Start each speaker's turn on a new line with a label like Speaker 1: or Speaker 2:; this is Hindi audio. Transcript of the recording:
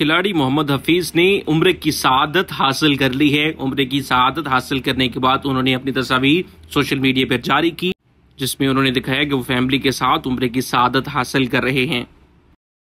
Speaker 1: खिलाड़ी मोहम्मद हफीज ने उम्र की शहादत हासिल कर ली है उम्र की शहादत हासिल करने के बाद उन्होंने अपनी तस्वीर सोशल मीडिया पर जारी की जिसमें उन्होंने दिखाया कि वो फैमिली के साथ उम्र की शहादत हासिल कर रहे हैं